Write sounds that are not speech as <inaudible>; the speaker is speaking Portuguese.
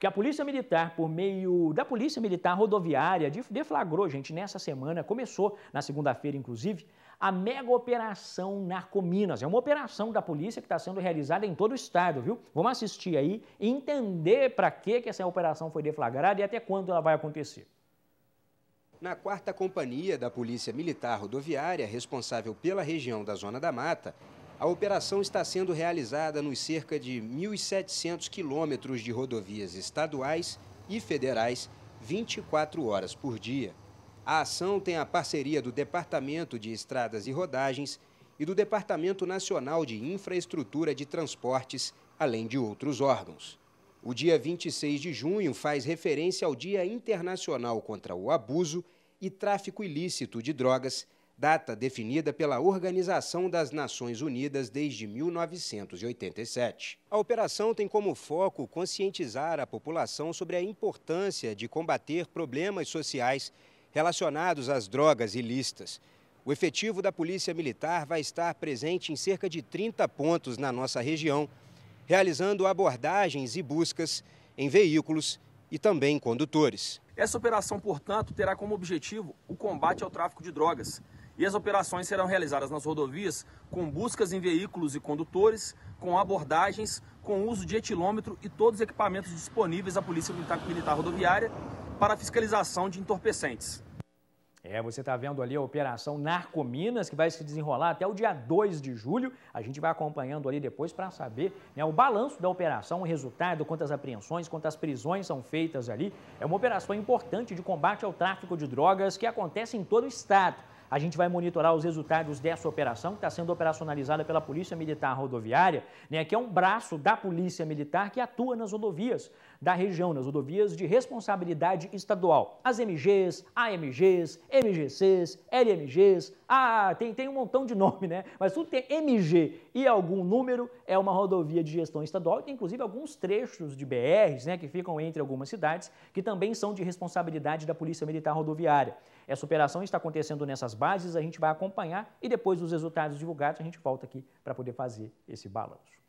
que a Polícia Militar, por meio da Polícia Militar Rodoviária, deflagrou, gente, nessa semana, começou na segunda-feira, inclusive, a mega operação Narcominas. É uma operação da polícia que está sendo realizada em todo o estado, viu? Vamos assistir aí e entender para que, que essa operação foi deflagrada e até quando ela vai acontecer. Na quarta companhia da Polícia Militar Rodoviária, responsável pela região da Zona da Mata, a operação está sendo realizada nos cerca de 1.700 quilômetros de rodovias estaduais e federais, 24 horas por dia. A ação tem a parceria do Departamento de Estradas e Rodagens e do Departamento Nacional de Infraestrutura de Transportes, além de outros órgãos. O dia 26 de junho faz referência ao Dia Internacional contra o Abuso e Tráfico Ilícito de Drogas, data definida pela Organização das Nações Unidas desde 1987. A operação tem como foco conscientizar a população sobre a importância de combater problemas sociais relacionados às drogas ilícitas. O efetivo da Polícia Militar vai estar presente em cerca de 30 pontos na nossa região, realizando abordagens e buscas em veículos e também condutores. Essa operação, portanto, terá como objetivo o combate ao tráfico de drogas, e as operações serão realizadas nas rodovias com buscas em veículos e condutores, com abordagens, com uso de etilômetro e todos os equipamentos disponíveis à Polícia Militar Rodoviária para fiscalização de entorpecentes. É, você está vendo ali a Operação Narcominas, que vai se desenrolar até o dia 2 de julho. A gente vai acompanhando ali depois para saber né, o balanço da operação, o resultado, quantas apreensões, quantas prisões são feitas ali. É uma operação importante de combate ao tráfico de drogas que acontece em todo o estado. A gente vai monitorar os resultados dessa operação, que está sendo operacionalizada pela Polícia Militar Rodoviária, né, que é um braço da Polícia Militar que atua nas rodovias da região nas rodovias de responsabilidade estadual. As MGs, AMGs, MGCs, LMGs, ah, tem, tem um montão de <laughs> nome, né? Mas tudo tem MG e algum número é uma rodovia de gestão estadual e tem inclusive alguns trechos de BRs, né, que ficam entre algumas cidades, que também são de responsabilidade da Polícia Militar Rodoviária. Essa operação está acontecendo nessas bases, a gente vai acompanhar e depois dos resultados divulgados a gente volta aqui para poder fazer esse balanço.